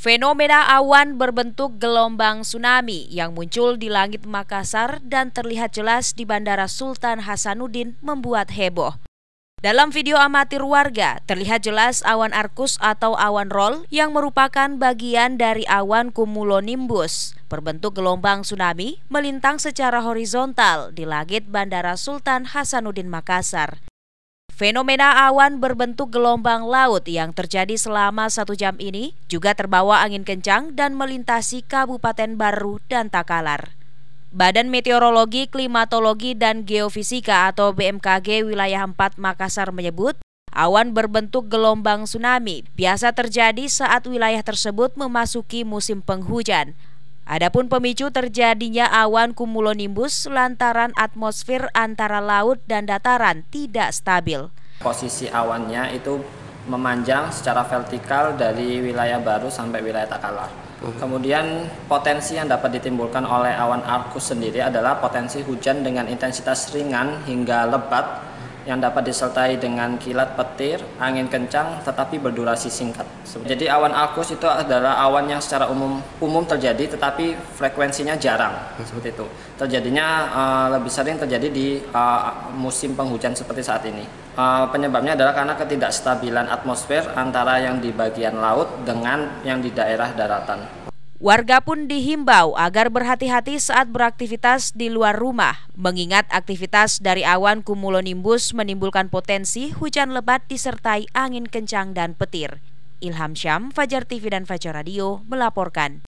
Fenomena awan berbentuk gelombang tsunami yang muncul di langit Makassar dan terlihat jelas di Bandara Sultan Hasanuddin membuat heboh. Dalam video amatir warga, terlihat jelas awan arkus atau awan roll yang merupakan bagian dari awan cumulonimbus. Berbentuk gelombang tsunami melintang secara horizontal di langit Bandara Sultan Hasanuddin Makassar. Fenomena awan berbentuk gelombang laut yang terjadi selama satu jam ini juga terbawa angin kencang dan melintasi Kabupaten Baru dan Takalar. Badan Meteorologi, Klimatologi, dan Geofisika atau BMKG Wilayah 4 Makassar menyebut, awan berbentuk gelombang tsunami biasa terjadi saat wilayah tersebut memasuki musim penghujan. Adapun pemicu terjadinya awan kumulonimbus lantaran atmosfer antara laut dan dataran tidak stabil. Posisi awannya itu memanjang secara vertikal dari wilayah baru sampai wilayah Takalar. Hmm. Kemudian potensi yang dapat ditimbulkan oleh awan arkus sendiri adalah potensi hujan dengan intensitas ringan hingga lebat yang dapat disertai dengan kilat petir, angin kencang, tetapi berdurasi singkat. Jadi awan akus itu adalah awan yang secara umum umum terjadi, tetapi frekuensinya jarang hmm. seperti itu. Terjadinya uh, lebih sering terjadi di uh, musim penghujan seperti saat ini. Uh, penyebabnya adalah karena ketidakstabilan atmosfer antara yang di bagian laut dengan yang di daerah daratan. Warga pun dihimbau agar berhati-hati saat beraktivitas di luar rumah, mengingat aktivitas dari awan kumulonimbus menimbulkan potensi hujan lebat disertai angin kencang dan petir. Ilham Syam, Fajar TV dan Fajar Radio melaporkan.